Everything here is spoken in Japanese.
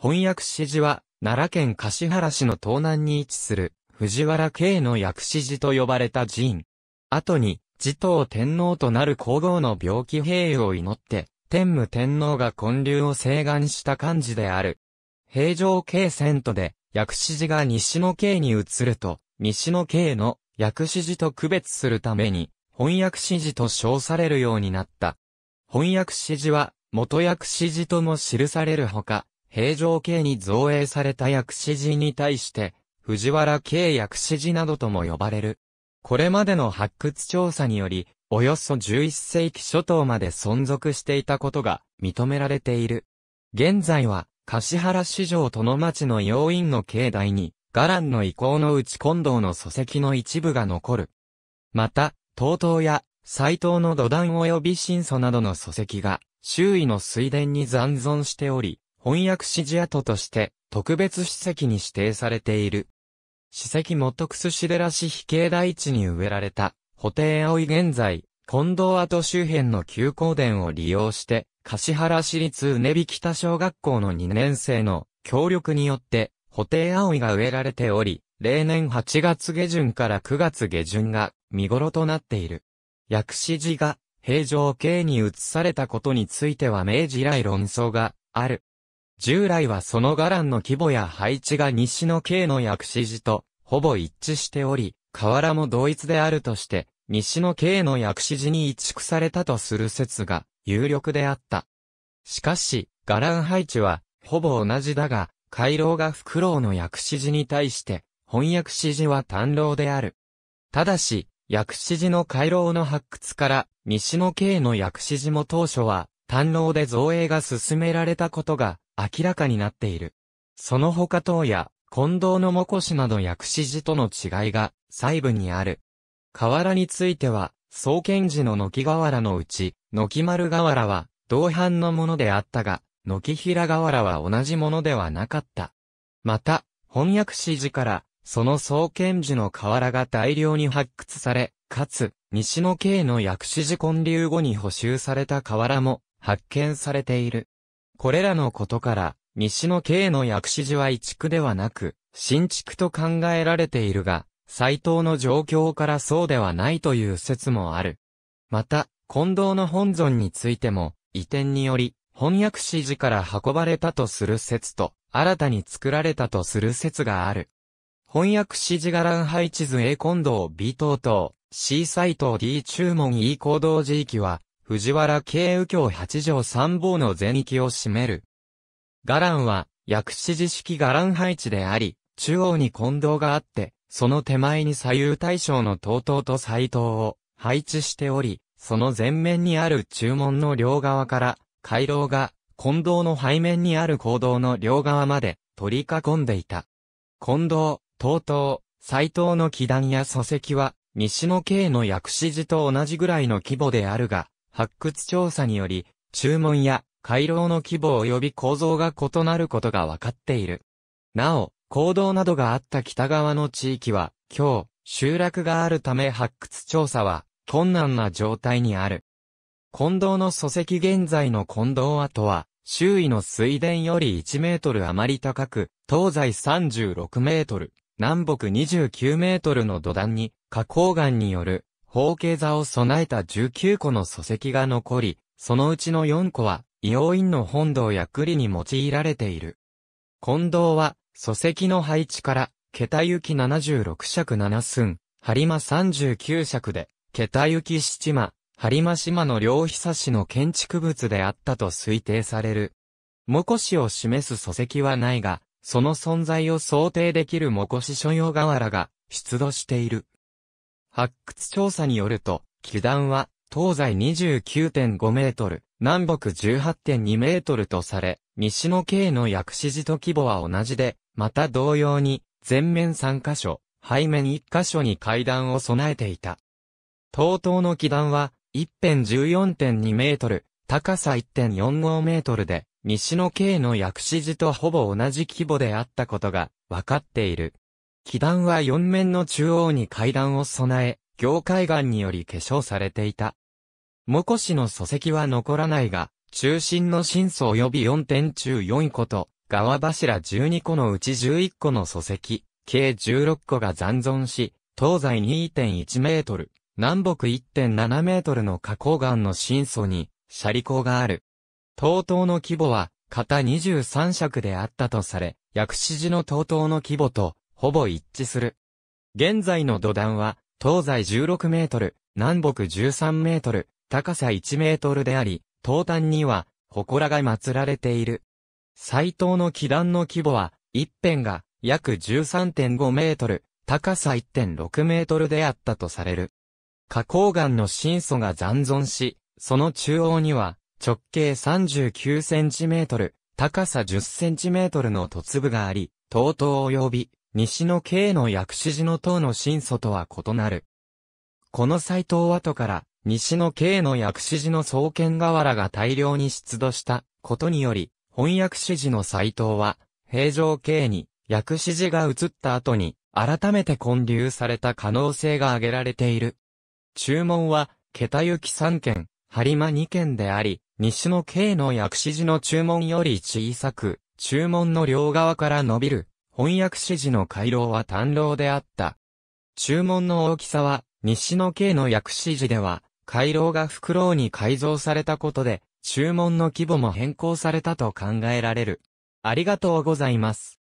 翻訳指寺は、奈良県橿原市の東南に位置する、藤原慶の薬師寺と呼ばれた寺院。後に、持統天皇となる皇后の病気平和を祈って、天武天皇が建立を請願した漢字である。平城慶遷都で、薬師寺が西の慶に移ると、西の慶の薬師寺と区別するために、翻訳指寺と称されるようになった。翻訳指寺は、元薬師寺とも記されるほか、平城系に造営された薬師寺に対して、藤原系薬師寺などとも呼ばれる。これまでの発掘調査により、およそ11世紀初頭まで存続していたことが認められている。現在は、柏原市場との町の要因の境内に、伽藍の遺構の内近道の礎石の一部が残る。また、東東や斎藤の土壇及び新祖などの礎石が、周囲の水田に残存しており、翻訳指示跡として特別史跡に指定されている。史跡もトクス市比景大地に植えられた、補填葵現在、近藤跡周辺の旧校殿を利用して、柏原市立うねび北小学校の2年生の協力によって、補填葵が植えられており、例年8月下旬から9月下旬が見頃となっている。薬師寺が平城京に移されたことについては明治以来論争がある。従来はその伽藍の規模や配置が西の京の薬師寺とほぼ一致しており、河原も同一であるとして、西の京の薬師寺に移築されたとする説が有力であった。しかし、伽藍配置はほぼ同じだが、回廊が袋の薬師寺に対して、翻訳師寺は短廊である。ただし、薬師寺の回廊の発掘から、西の京の薬師寺も当初は、短廊で造営が進められたことが明らかになっている。その他等や、近藤の模こしなど薬師寺との違いが、細部にある。河原については、創建時の軒河原のうち、軒丸河原は、同伴のものであったが、軒平河原は同じものではなかった。また、翻訳詩寺から、その創建時の河原が大量に発掘され、かつ、西の京の薬師寺建立後に補修された河原も発見されている。これらのことから、西の京の薬師寺は移築ではなく、新築と考えられているが、斎藤の状況からそうではないという説もある。また、近藤の本尊についても、移転により、翻訳師寺から運ばれたとする説と、新たに作られたとする説がある。翻訳師寺がン配置図 A 近藤 B 等等、C 斎藤 D 注文 E 行動寺域は、藤原慶右京八条三坊の全域を占める。伽藍は、薬師寺式伽藍配置であり、中央に近藤があって、その手前に左右対称の東東と斎藤を配置しており、その前面にある中門の両側から、回廊が、近道の背面にある行動の両側まで取り囲んでいた。近道、東東、斎藤の祈壇や礎石は、西の京の薬師寺と同じぐらいの規模であるが、発掘調査により、注文や回廊の規模及び構造が異なることが分かっている。なお、坑道などがあった北側の地域は、今日、集落があるため発掘調査は困難な状態にある。近道の礎石現在の近道跡は、周囲の水田より1メートル余り高く、東西36メートル、南北29メートルの土壇に、花崗岩による方形座を備えた19個の礎石が残り、そのうちの4個は、伊黄院の本堂や栗に用いられている。近堂は、礎石の配置から、桁行き76尺7寸、播磨39尺で、桁行き七間、播磨島の両久しの建築物であったと推定される。模こしを示す礎石はないが、その存在を想定できる模こし所用瓦が出土している。発掘調査によると、基壇は、東西29.5メートル、南北18.2メートルとされ、西の京の薬師寺と規模は同じで、また同様に、前面3カ所、背面1カ所に階段を備えていた。東東の基壇は、一辺14.2メートル、高さ1.45メートルで、西の京の薬師寺とほぼ同じ規模であったことが、わかっている。基段は四面の中央に階段を備え、業界岩により化粧されていた。もこしの礎石は残らないが、中心の深層及び四点中四個と、側柱12個のうち11個の礎石、計16個が残存し、東西2.1メートル、南北1.7メートルの花崗岩の深層に、斜里港がある。東東の規模は、型23尺であったとされ、薬師寺の東東の規模と、ほぼ一致する。現在の土壇は、東西16メートル、南北13メートル、高さ1メートルであり、東端には、祠が祀られている。斎藤の祈壇の規模は、一辺が約13.5メートル、高さ1.6メートルであったとされる。花崗岩の深層が残存し、その中央には、直径39センチメートル、高さ10センチメートルの突部があり、とうとう及び、西の京の薬師寺の塔の神祖とは異なる。この斎藤跡から、西の京の薬師寺の創建瓦が大量に出土したことにより、翻訳師寺の斎藤は、平城京に薬師寺が移った後に、改めて建立された可能性が挙げられている。注文は、桁行き3件、播磨2件であり、西の京の薬師寺の注文より小さく、注文の両側から伸びる翻訳指示の回廊は短廊であった。注文の大きさは、西の系の訳指示では、回廊がフクロウに改造されたことで、注文の規模も変更されたと考えられる。ありがとうございます。